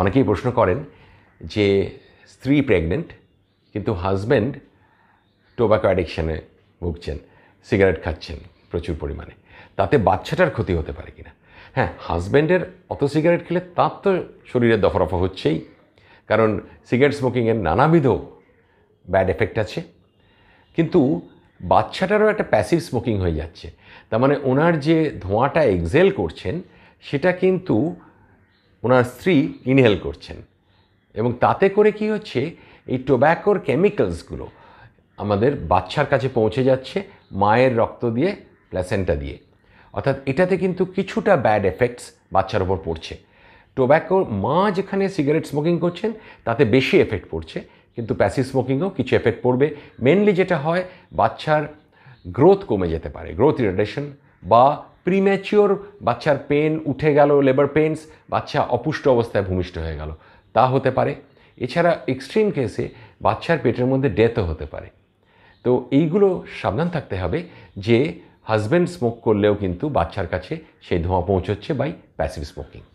অনেকেই প্রশ্ন করেন যে স্ত্রী প্রেগনেন্ট কিন্তু হাজব্যান্ড টোবাকো অ্যাডিকশানে ভুগছেন সিগারেট খাচ্ছেন প্রচুর পরিমাণে তাতে বাচ্চাটার ক্ষতি হতে পারে কিনা হ্যাঁ হাজব্যান্ডের অত সিগারেট খেলে তার তো শরীরে দফরফা হচ্ছেই কারণ সিগারেট স্মোকিংয়ের নানাবিধ ব্যাড এফেক্ট আছে কিন্তু বাচ্চাটারও একটা প্যাসিভ স্মোকিং হয়ে যাচ্ছে তার মানে ওনার যে ধোঁয়াটা এক্সেল করছেন সেটা কিন্তু ওনার স্ত্রী ইনহেল করছেন এবং তাতে করে কি হচ্ছে এই টোব্যাকোর কেমিক্যালসগুলো আমাদের বাচ্চার কাছে পৌঁছে যাচ্ছে মায়ের রক্ত দিয়ে প্ল্যাসেন্টা দিয়ে অর্থাৎ এটাতে কিন্তু কিছুটা ব্যাড এফেক্টস বাচ্চার ওপর পড়ছে টোব্যাকোর মা যেখানে সিগারেট স্মোকিং করছেন তাতে বেশি এফেক্ট পড়ছে কিন্তু প্যাসিভ স্মোকিংও কিছু এফেক্ট পড়বে মেনলি যেটা হয় বাচ্চার গ্রোথ কমে যেতে পারে গ্রোথ ইরিটেশন বা প্রিম্যাচিওর বাচ্চার পেন উঠে গেল লেবার পেন্স বাচ্চা অপুষ্ট অবস্থায় ভূমিষ্ঠ হয়ে গেল তা হতে পারে এছাড়া এক্সট্রিম কেসে বাচ্চার পেটের মধ্যে ডেথও হতে পারে তো এইগুলো সাবধান থাকতে হবে যে হাজব্যান্ড স্মোক করলেও কিন্তু বাচ্চার কাছে সেই ধোঁয়া পৌঁছচ্ছে বাই প্যাসিভ স্মোকিং